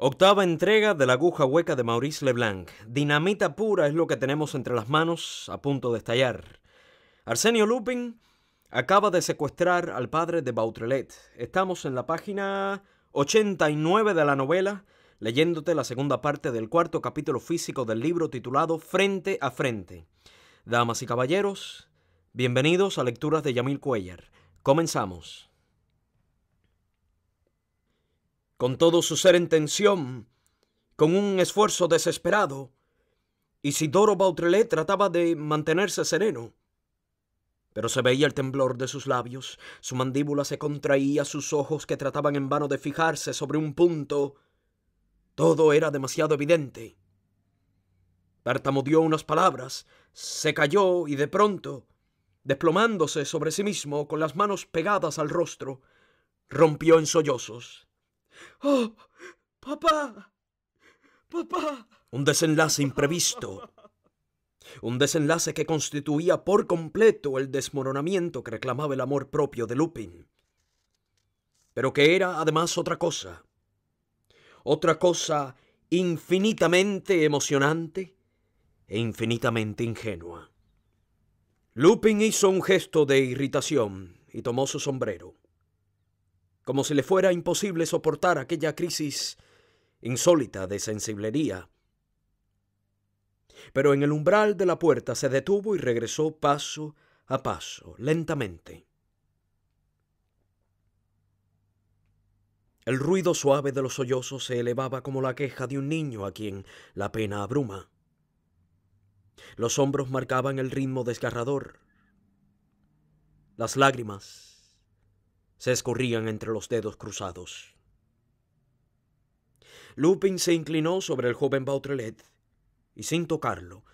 Octava entrega de la aguja hueca de Maurice Leblanc. Dinamita pura es lo que tenemos entre las manos a punto de estallar. Arsenio Lupin acaba de secuestrar al padre de Bautrelet. Estamos en la página 89 de la novela, leyéndote la segunda parte del cuarto capítulo físico del libro titulado Frente a Frente. Damas y caballeros, bienvenidos a Lecturas de Yamil Cuellar. Comenzamos. con todo su ser en tensión, con un esfuerzo desesperado, Isidoro Bautrelé trataba de mantenerse sereno. Pero se veía el temblor de sus labios, su mandíbula se contraía, sus ojos que trataban en vano de fijarse sobre un punto. Todo era demasiado evidente. dio unas palabras, se cayó y de pronto, desplomándose sobre sí mismo con las manos pegadas al rostro, rompió en sollozos. ¡Oh! ¡Papá! ¡Papá! Un desenlace imprevisto. Un desenlace que constituía por completo el desmoronamiento que reclamaba el amor propio de Lupin. Pero que era además otra cosa. Otra cosa infinitamente emocionante e infinitamente ingenua. Lupin hizo un gesto de irritación y tomó su sombrero como si le fuera imposible soportar aquella crisis insólita de sensiblería. Pero en el umbral de la puerta se detuvo y regresó paso a paso, lentamente. El ruido suave de los sollozos se elevaba como la queja de un niño a quien la pena abruma. Los hombros marcaban el ritmo desgarrador. Las lágrimas se escurrían entre los dedos cruzados. Lupin se inclinó sobre el joven Bautrelet y sin tocarlo,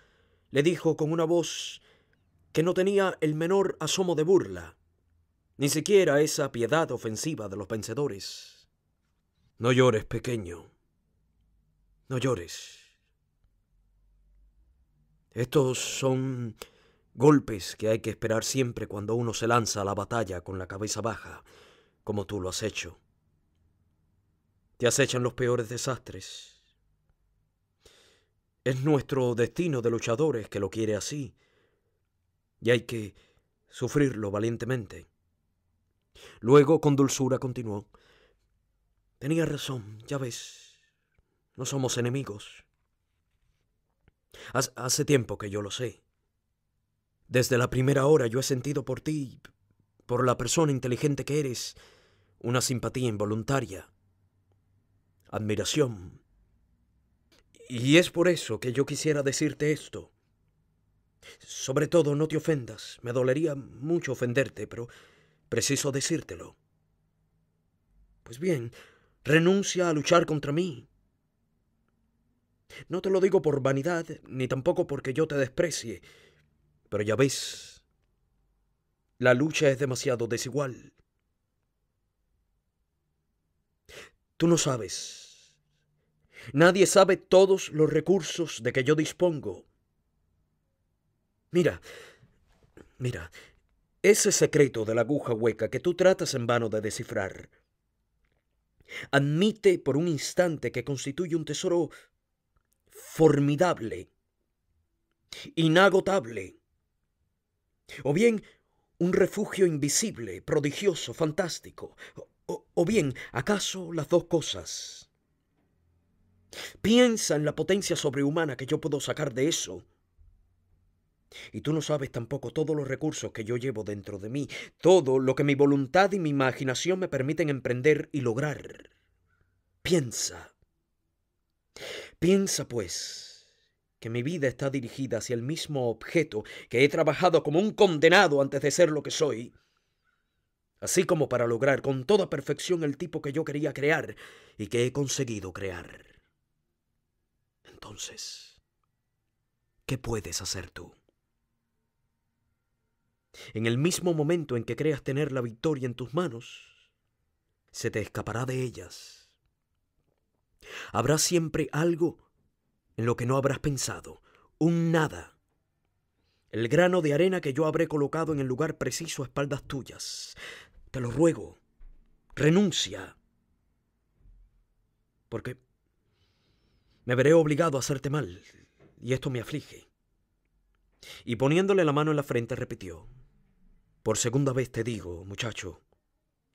le dijo con una voz que no tenía el menor asomo de burla, ni siquiera esa piedad ofensiva de los vencedores. No llores, pequeño. No llores. Estos son golpes que hay que esperar siempre cuando uno se lanza a la batalla con la cabeza baja, como tú lo has hecho. Te acechan los peores desastres. Es nuestro destino de luchadores que lo quiere así, y hay que sufrirlo valientemente. Luego, con dulzura, continuó. Tenía razón, ya ves. No somos enemigos. Hace tiempo que yo lo sé. Desde la primera hora yo he sentido por ti, por la persona inteligente que eres, una simpatía involuntaria, admiración. Y es por eso que yo quisiera decirte esto. Sobre todo, no te ofendas. Me dolería mucho ofenderte, pero preciso decírtelo. Pues bien, renuncia a luchar contra mí. No te lo digo por vanidad, ni tampoco porque yo te desprecie. Pero ya ves, la lucha es demasiado desigual. Tú no sabes. Nadie sabe todos los recursos de que yo dispongo. Mira, mira, ese secreto de la aguja hueca que tú tratas en vano de descifrar. Admite por un instante que constituye un tesoro formidable, inagotable o bien un refugio invisible, prodigioso, fantástico, o, bien acaso las dos cosas. Piensa en la potencia sobrehumana que yo puedo sacar de eso. Y tú no sabes tampoco todos los recursos que yo llevo dentro de mí, todo lo que mi voluntad y mi imaginación me permiten emprender y lograr. Piensa. Piensa, pues, que mi vida está dirigida hacia el mismo objeto que he trabajado como un condenado antes de ser lo que soy, así como para lograr con toda perfección el tipo que yo quería crear y que he conseguido crear. Entonces, ¿qué puedes hacer tú? En el mismo momento en que creas tener la victoria en tus manos, se te escapará de ellas. Habrá siempre algo en lo que no habrás pensado, un nada. El grano de arena que yo habré colocado en el lugar preciso a espaldas tuyas. Te lo ruego, renuncia. Porque me veré obligado a hacerte mal, y esto me aflige. Y poniéndole la mano en la frente repitió, Por segunda vez te digo, muchacho,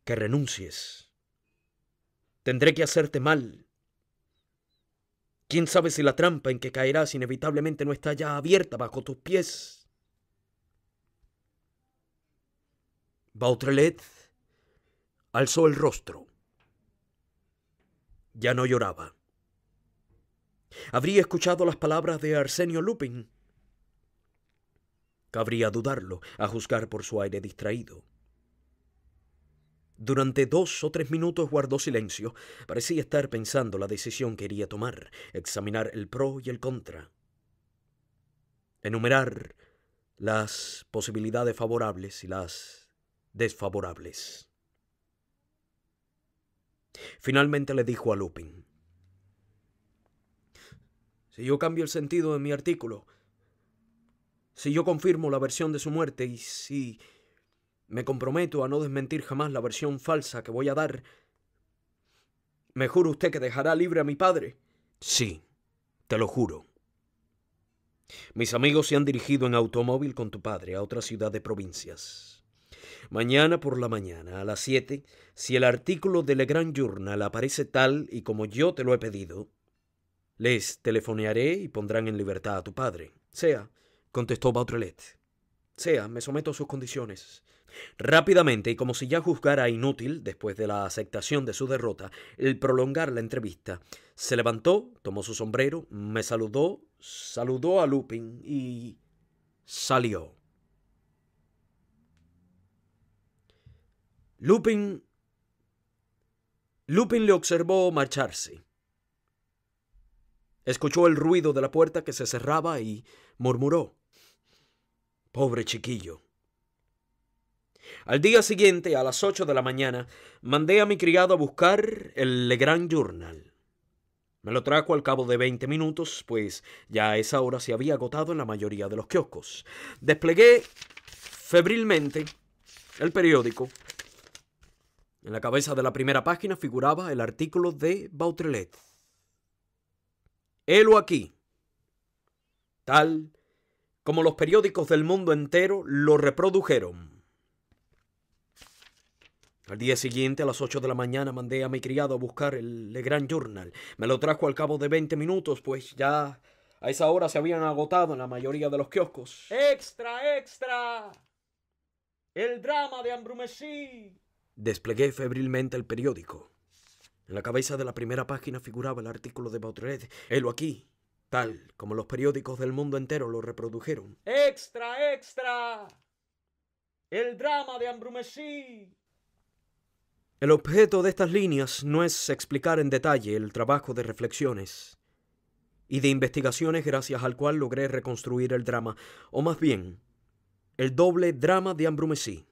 que renuncies. Tendré que hacerte mal ¿Quién sabe si la trampa en que caerás inevitablemente no está ya abierta bajo tus pies? Bautrelet alzó el rostro. Ya no lloraba. Habría escuchado las palabras de Arsenio Lupin. Cabría dudarlo, a juzgar por su aire distraído. Durante dos o tres minutos guardó silencio. Parecía estar pensando la decisión que quería tomar, examinar el pro y el contra, enumerar las posibilidades favorables y las desfavorables. Finalmente le dijo a Lupin, si yo cambio el sentido de mi artículo, si yo confirmo la versión de su muerte y si me comprometo a no desmentir jamás la versión falsa que voy a dar. ¿Me juro usted que dejará libre a mi padre? Sí, te lo juro. Mis amigos se han dirigido en automóvil con tu padre a otra ciudad de provincias. Mañana por la mañana, a las 7, si el artículo de Le Grand Journal aparece tal y como yo te lo he pedido, les telefonearé y pondrán en libertad a tu padre. Sea, contestó Bautrelet. Sea, me someto a sus condiciones. Rápidamente, y como si ya juzgara inútil después de la aceptación de su derrota, el prolongar la entrevista, se levantó, tomó su sombrero, me saludó, saludó a Lupin y salió. Lupin... Lupin le observó marcharse. Escuchó el ruido de la puerta que se cerraba y murmuró. Pobre chiquillo. Al día siguiente, a las 8 de la mañana, mandé a mi criado a buscar el Grand Journal. Me lo trajo al cabo de 20 minutos, pues ya a esa hora se había agotado en la mayoría de los kioscos. Desplegué febrilmente el periódico. En la cabeza de la primera página figuraba el artículo de Bautrelet. Helo aquí, tal como los periódicos del mundo entero lo reprodujeron. Al día siguiente, a las 8 de la mañana, mandé a mi criado a buscar el Le Grand Journal. Me lo trajo al cabo de 20 minutos, pues ya a esa hora se habían agotado en la mayoría de los kioscos. ¡Extra, extra! ¡El drama de Ambrumesí! Desplegué febrilmente el periódico. En la cabeza de la primera página figuraba el artículo de Baudrillard. Helo aquí, tal como los periódicos del mundo entero lo reprodujeron. ¡Extra, extra! ¡El drama de Ambrumesí! El objeto de estas líneas no es explicar en detalle el trabajo de reflexiones y de investigaciones gracias al cual logré reconstruir el drama, o más bien, el doble drama de Ambrumesí.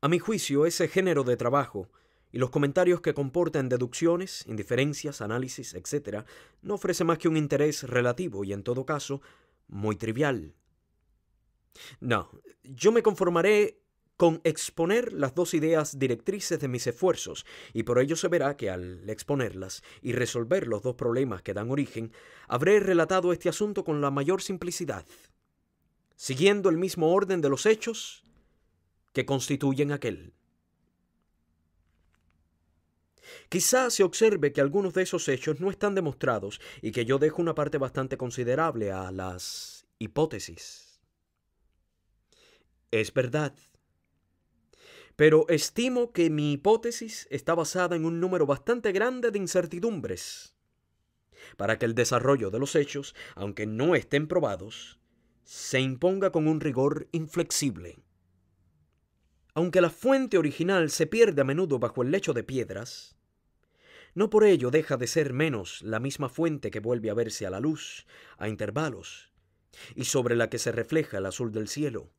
A mi juicio, ese género de trabajo y los comentarios que en deducciones, indiferencias, análisis, etc., no ofrece más que un interés relativo y, en todo caso, muy trivial. No, yo me conformaré con exponer las dos ideas directrices de mis esfuerzos, y por ello se verá que al exponerlas y resolver los dos problemas que dan origen, habré relatado este asunto con la mayor simplicidad, siguiendo el mismo orden de los hechos que constituyen aquel. Quizá se observe que algunos de esos hechos no están demostrados y que yo dejo una parte bastante considerable a las hipótesis. Es verdad pero estimo que mi hipótesis está basada en un número bastante grande de incertidumbres, para que el desarrollo de los hechos, aunque no estén probados, se imponga con un rigor inflexible. Aunque la fuente original se pierde a menudo bajo el lecho de piedras, no por ello deja de ser menos la misma fuente que vuelve a verse a la luz, a intervalos, y sobre la que se refleja el azul del cielo.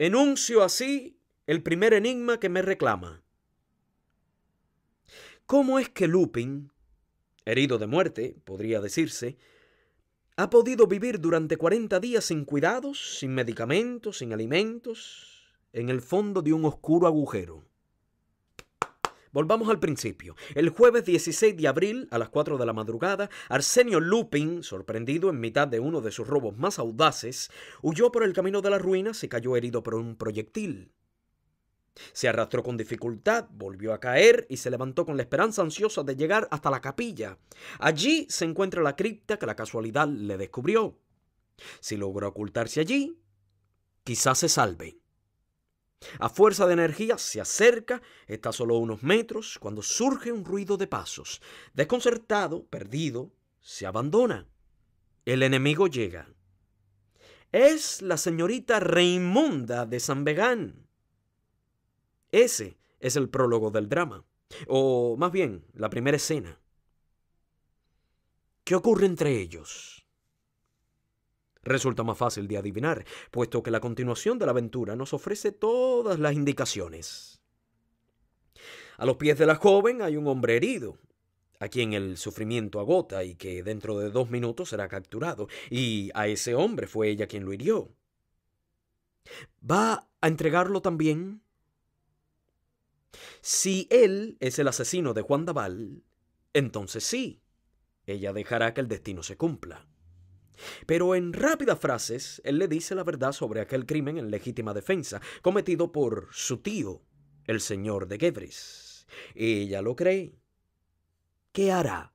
Enuncio así el primer enigma que me reclama. ¿Cómo es que Lupin, herido de muerte, podría decirse, ha podido vivir durante 40 días sin cuidados, sin medicamentos, sin alimentos, en el fondo de un oscuro agujero? Volvamos al principio. El jueves 16 de abril, a las 4 de la madrugada, Arsenio Lupin, sorprendido en mitad de uno de sus robos más audaces, huyó por el camino de las ruinas y cayó herido por un proyectil. Se arrastró con dificultad, volvió a caer y se levantó con la esperanza ansiosa de llegar hasta la capilla. Allí se encuentra la cripta que la casualidad le descubrió. Si logra ocultarse allí, quizás se salve. A fuerza de energía se acerca, está solo unos metros, cuando surge un ruido de pasos. Desconcertado, perdido, se abandona. El enemigo llega. Es la señorita Raimunda de San Vegán. Ese es el prólogo del drama, o más bien, la primera escena. ¿Qué ocurre entre ellos? Resulta más fácil de adivinar, puesto que la continuación de la aventura nos ofrece todas las indicaciones. A los pies de la joven hay un hombre herido, a quien el sufrimiento agota y que dentro de dos minutos será capturado, y a ese hombre fue ella quien lo hirió. ¿Va a entregarlo también? Si él es el asesino de Juan Daval, entonces sí, ella dejará que el destino se cumpla. Pero en rápidas frases, él le dice la verdad sobre aquel crimen en legítima defensa cometido por su tío, el señor de Y Ella lo cree. ¿Qué hará?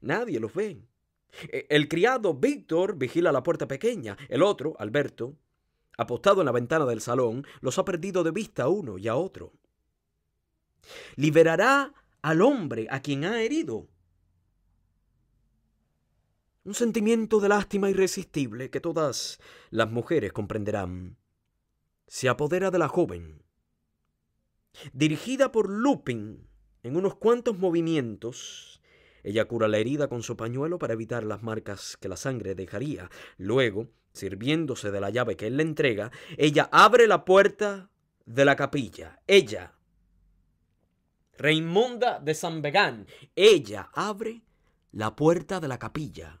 Nadie los ve. E, el criado Víctor vigila la puerta pequeña, el otro, Alberto, apostado en la ventana del salón, los ha perdido de vista a uno y a otro. Liberará al hombre a quien ha herido. Un sentimiento de lástima irresistible que todas las mujeres comprenderán. Se apodera de la joven. Dirigida por Lupin en unos cuantos movimientos, ella cura la herida con su pañuelo para evitar las marcas que la sangre dejaría. Luego, sirviéndose de la llave que él le entrega, ella abre la puerta de la capilla. Ella, Raimunda de San Begán. Ella abre la puerta de la capilla.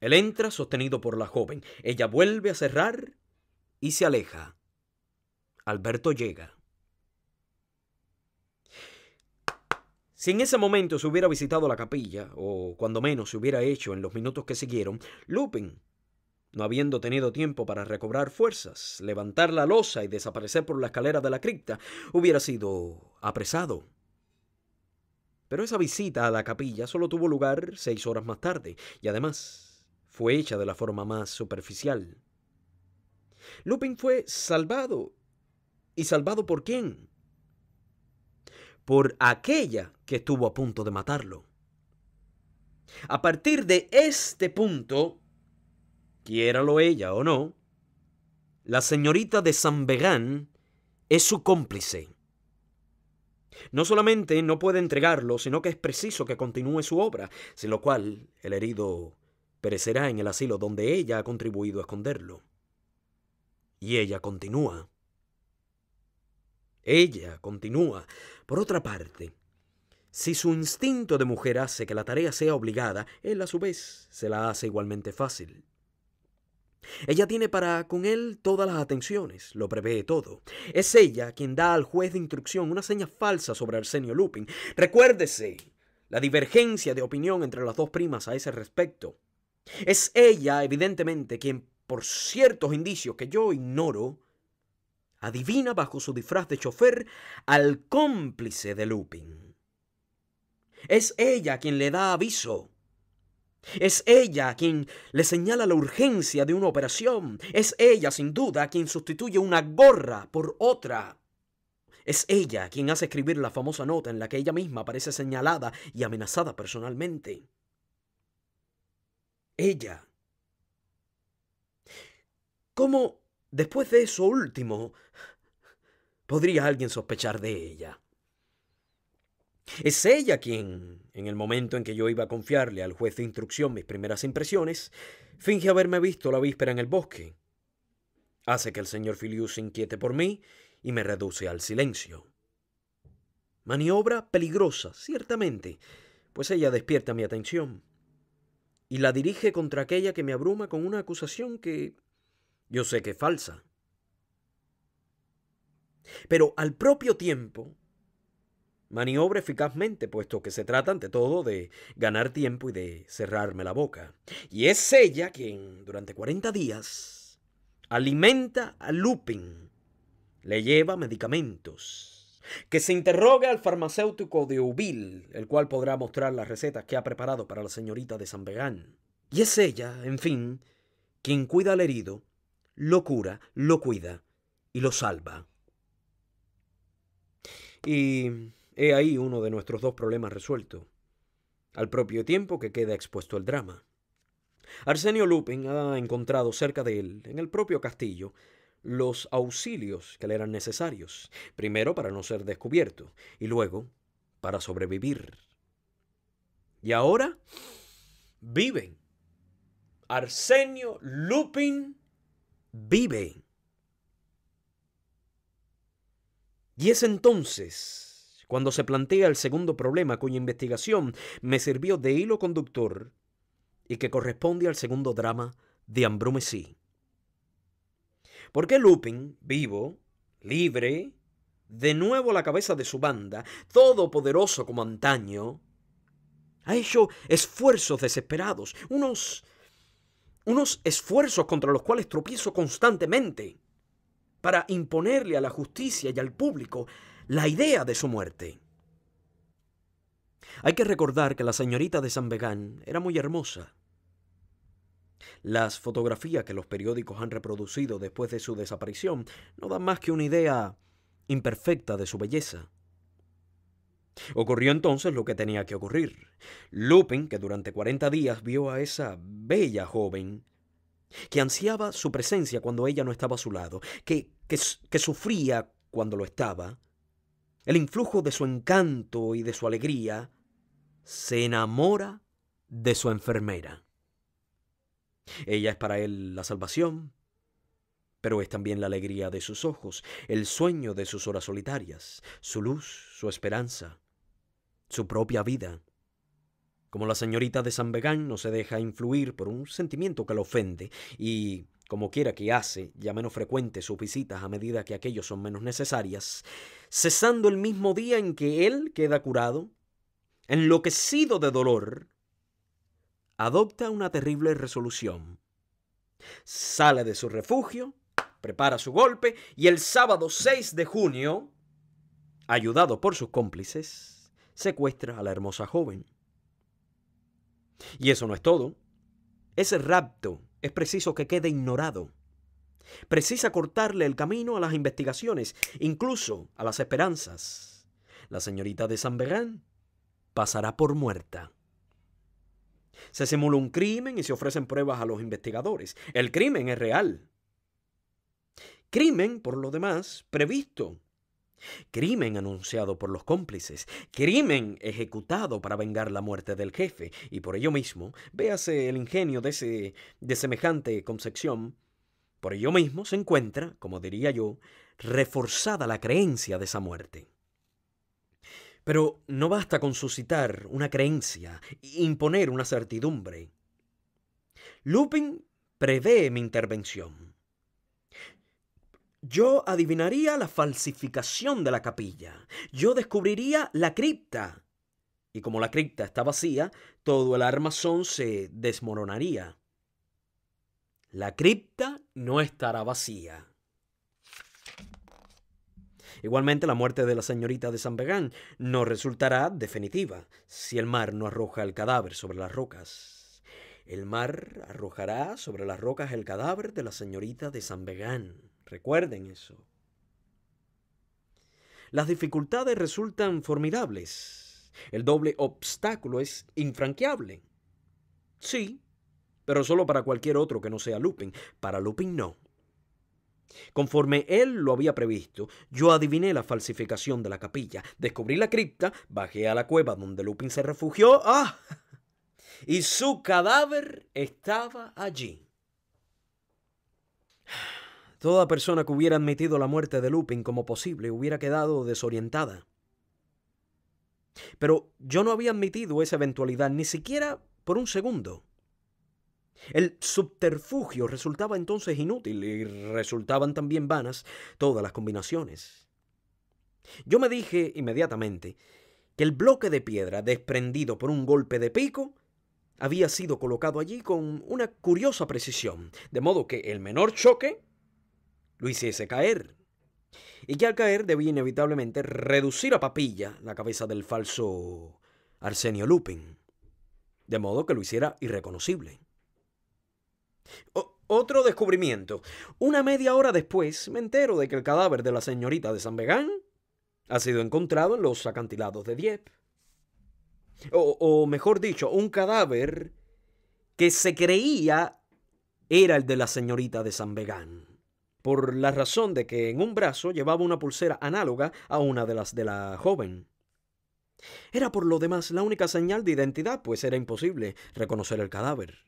Él entra sostenido por la joven. Ella vuelve a cerrar y se aleja. Alberto llega. Si en ese momento se hubiera visitado la capilla, o cuando menos se hubiera hecho en los minutos que siguieron, Lupin no habiendo tenido tiempo para recobrar fuerzas, levantar la losa y desaparecer por la escalera de la cripta, hubiera sido apresado. Pero esa visita a la capilla solo tuvo lugar seis horas más tarde, y además fue hecha de la forma más superficial. Lupin fue salvado. ¿Y salvado por quién? Por aquella que estuvo a punto de matarlo. A partir de este punto, quiéralo ella o no, la señorita de San Begán es su cómplice. No solamente no puede entregarlo, sino que es preciso que continúe su obra, sin lo cual el herido perecerá en el asilo donde ella ha contribuido a esconderlo. Y ella continúa. Ella continúa. Por otra parte, si su instinto de mujer hace que la tarea sea obligada, él a su vez se la hace igualmente fácil. Ella tiene para con él todas las atenciones, lo prevé todo. Es ella quien da al juez de instrucción una seña falsa sobre Arsenio Lupin. Recuérdese la divergencia de opinión entre las dos primas a ese respecto. Es ella, evidentemente, quien, por ciertos indicios que yo ignoro, adivina bajo su disfraz de chofer al cómplice de Lupin. Es ella quien le da aviso es ella quien le señala la urgencia de una operación. Es ella, sin duda, quien sustituye una gorra por otra. Es ella quien hace escribir la famosa nota en la que ella misma aparece señalada y amenazada personalmente. Ella. ¿Cómo, después de eso último, podría alguien sospechar de ella? Es ella quien, en el momento en que yo iba a confiarle al juez de instrucción mis primeras impresiones, finge haberme visto la víspera en el bosque. Hace que el señor Filius se inquiete por mí y me reduce al silencio. Maniobra peligrosa, ciertamente, pues ella despierta mi atención y la dirige contra aquella que me abruma con una acusación que yo sé que es falsa. Pero al propio tiempo, Maniobra eficazmente, puesto que se trata ante todo de ganar tiempo y de cerrarme la boca. Y es ella quien, durante 40 días, alimenta a Lupin, le lleva medicamentos, que se interroga al farmacéutico de Ubil, el cual podrá mostrar las recetas que ha preparado para la señorita de San Begán. Y es ella, en fin, quien cuida al herido, lo cura, lo cuida y lo salva. Y He ahí uno de nuestros dos problemas resuelto, al propio tiempo que queda expuesto el drama. Arsenio Lupin ha encontrado cerca de él, en el propio castillo, los auxilios que le eran necesarios, primero para no ser descubierto y luego para sobrevivir. Y ahora viven. Arsenio Lupin vive. Y es entonces cuando se plantea el segundo problema cuya investigación me sirvió de hilo conductor y que corresponde al segundo drama de Ambrumesí. ¿Por qué Lupin, vivo, libre, de nuevo a la cabeza de su banda, todopoderoso como antaño, ha hecho esfuerzos desesperados, unos unos esfuerzos contra los cuales tropiezo constantemente para imponerle a la justicia y al público la idea de su muerte. Hay que recordar que la señorita de San Began era muy hermosa. Las fotografías que los periódicos han reproducido después de su desaparición no dan más que una idea imperfecta de su belleza. Ocurrió entonces lo que tenía que ocurrir. Lupin, que durante 40 días vio a esa bella joven, que ansiaba su presencia cuando ella no estaba a su lado, que, que sufría cuando lo estaba, el influjo de su encanto y de su alegría, se enamora de su enfermera. Ella es para él la salvación, pero es también la alegría de sus ojos, el sueño de sus horas solitarias, su luz, su esperanza, su propia vida. Como la señorita de San Begán no se deja influir por un sentimiento que la ofende y como quiera que hace ya menos frecuentes sus visitas a medida que aquellos son menos necesarias, cesando el mismo día en que él queda curado, enloquecido de dolor, adopta una terrible resolución. Sale de su refugio, prepara su golpe y el sábado 6 de junio, ayudado por sus cómplices, secuestra a la hermosa joven. Y eso no es todo. Ese rapto es preciso que quede ignorado. Precisa cortarle el camino a las investigaciones, incluso a las esperanzas. La señorita de San Berán pasará por muerta. Se simula un crimen y se ofrecen pruebas a los investigadores. El crimen es real. Crimen, por lo demás, previsto crimen anunciado por los cómplices, crimen ejecutado para vengar la muerte del jefe, y por ello mismo, véase el ingenio de, ese, de semejante concepción, por ello mismo se encuentra, como diría yo, reforzada la creencia de esa muerte. Pero no basta con suscitar una creencia, imponer una certidumbre. Lupin prevé mi intervención. Yo adivinaría la falsificación de la capilla. Yo descubriría la cripta. Y como la cripta está vacía, todo el armazón se desmoronaría. La cripta no estará vacía. Igualmente, la muerte de la señorita de San Begán no resultará definitiva si el mar no arroja el cadáver sobre las rocas. El mar arrojará sobre las rocas el cadáver de la señorita de San Begán. Recuerden eso. Las dificultades resultan formidables. El doble obstáculo es infranqueable. Sí, pero solo para cualquier otro que no sea Lupin. Para Lupin no. Conforme él lo había previsto, yo adiviné la falsificación de la capilla, descubrí la cripta, bajé a la cueva donde Lupin se refugió, ¡ah! Y su cadáver estaba allí. Toda persona que hubiera admitido la muerte de Lupin como posible hubiera quedado desorientada. Pero yo no había admitido esa eventualidad ni siquiera por un segundo. El subterfugio resultaba entonces inútil y resultaban también vanas todas las combinaciones. Yo me dije inmediatamente que el bloque de piedra desprendido por un golpe de pico había sido colocado allí con una curiosa precisión, de modo que el menor choque lo hiciese caer. Y que al caer debía inevitablemente reducir a papilla la cabeza del falso Arsenio Lupin, de modo que lo hiciera irreconocible. otro descubrimiento. Una media hora después me entero de que el cadáver de la señorita de San Began ha sido encontrado en los acantilados de Dieppe. O, mejor dicho, un cadáver que se creía era el de la señorita de San Begán por la razón de que en un brazo llevaba una pulsera análoga a una de las de la joven. Era por lo demás la única señal de identidad, pues era imposible reconocer el cadáver.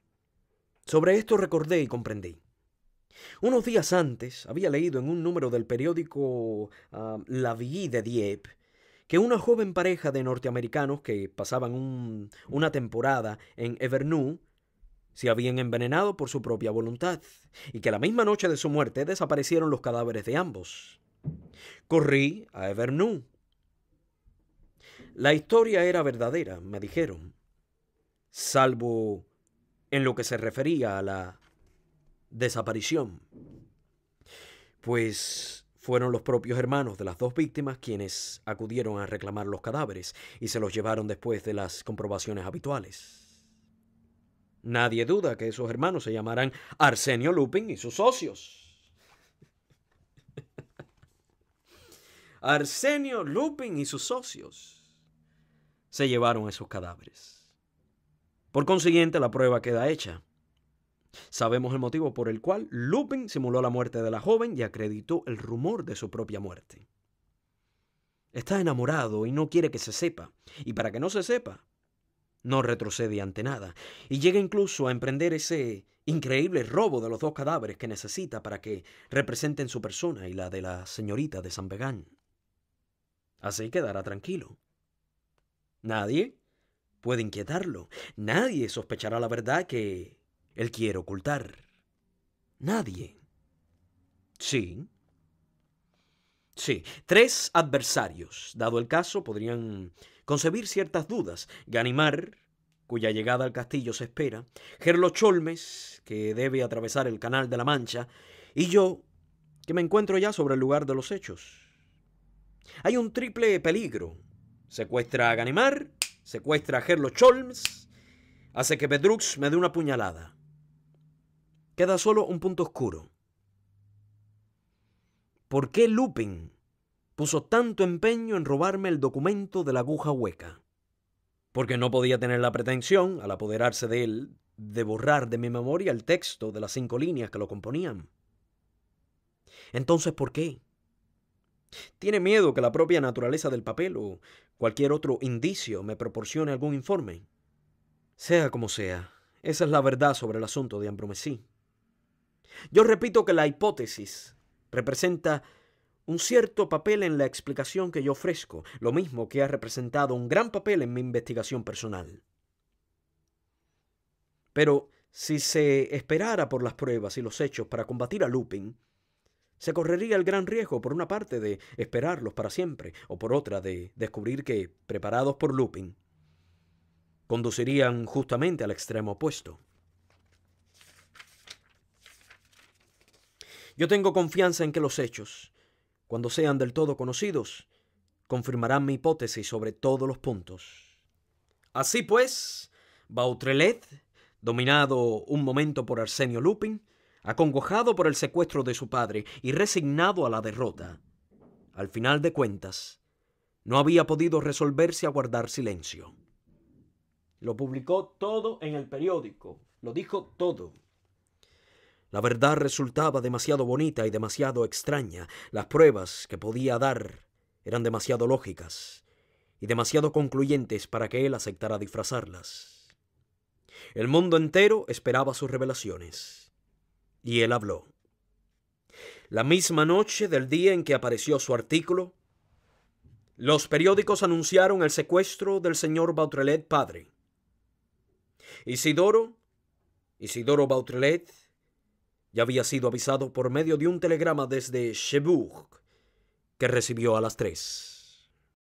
Sobre esto recordé y comprendí. Unos días antes había leído en un número del periódico ah, La Vie de Dieppe que una joven pareja de norteamericanos que pasaban una temporada en Evernou se habían envenenado por su propia voluntad, y que la misma noche de su muerte desaparecieron los cadáveres de ambos. Corrí a Evernu. La historia era verdadera, me dijeron, salvo en lo que se refería a la desaparición, pues fueron los propios hermanos de las dos víctimas quienes acudieron a reclamar los cadáveres y se los llevaron después de las comprobaciones habituales. Nadie duda que esos hermanos se llamarán Arsenio Lupin y sus socios. Arsenio Lupin y sus socios se llevaron esos cadáveres. Por consiguiente, la prueba queda hecha. Sabemos el motivo por el cual Lupin simuló la muerte de la joven y acreditó el rumor de su propia muerte. Está enamorado y no quiere que se sepa. Y para que no se sepa, no retrocede ante nada y llega incluso a emprender ese increíble robo de los dos cadáveres que necesita para que representen su persona y la de la señorita de San Begán. Así quedará tranquilo. Nadie puede inquietarlo, nadie sospechará la verdad que él quiere ocultar. Nadie. Sí, Sí, tres adversarios, dado el caso, podrían concebir ciertas dudas. Ganimar, cuya llegada al castillo se espera, Gerlo Cholmes, que debe atravesar el Canal de la Mancha, y yo, que me encuentro ya sobre el lugar de los hechos. Hay un triple peligro. Secuestra a Ganimar, secuestra a Gerlo hace que Bedrux me dé una puñalada. Queda solo un punto oscuro. ¿Por qué Lupin puso tanto empeño en robarme el documento de la aguja hueca? Porque no podía tener la pretensión, al apoderarse de él, de borrar de mi memoria el texto de las cinco líneas que lo componían. Entonces, ¿por qué? ¿Tiene miedo que la propia naturaleza del papel o cualquier otro indicio me proporcione algún informe? Sea como sea, esa es la verdad sobre el asunto de Ambromesí. Yo repito que la hipótesis representa un cierto papel en la explicación que yo ofrezco, lo mismo que ha representado un gran papel en mi investigación personal. Pero si se esperara por las pruebas y los hechos para combatir a Lupin, se correría el gran riesgo, por una parte, de esperarlos para siempre, o por otra, de descubrir que, preparados por Lupin, conducirían justamente al extremo opuesto. Yo tengo confianza en que los hechos, cuando sean del todo conocidos, confirmarán mi hipótesis sobre todos los puntos. Así pues, Bautrelet, dominado un momento por Arsenio Lupin, acongojado por el secuestro de su padre y resignado a la derrota, al final de cuentas, no había podido resolverse a guardar silencio. Lo publicó todo en el periódico, lo dijo todo. La verdad resultaba demasiado bonita y demasiado extraña. Las pruebas que podía dar eran demasiado lógicas y demasiado concluyentes para que él aceptara disfrazarlas. El mundo entero esperaba sus revelaciones. Y él habló. La misma noche del día en que apareció su artículo, los periódicos anunciaron el secuestro del señor Bautrelet padre. Isidoro, Isidoro Bautrelet, ya había sido avisado por medio de un telegrama desde Chebourg, que recibió a las tres.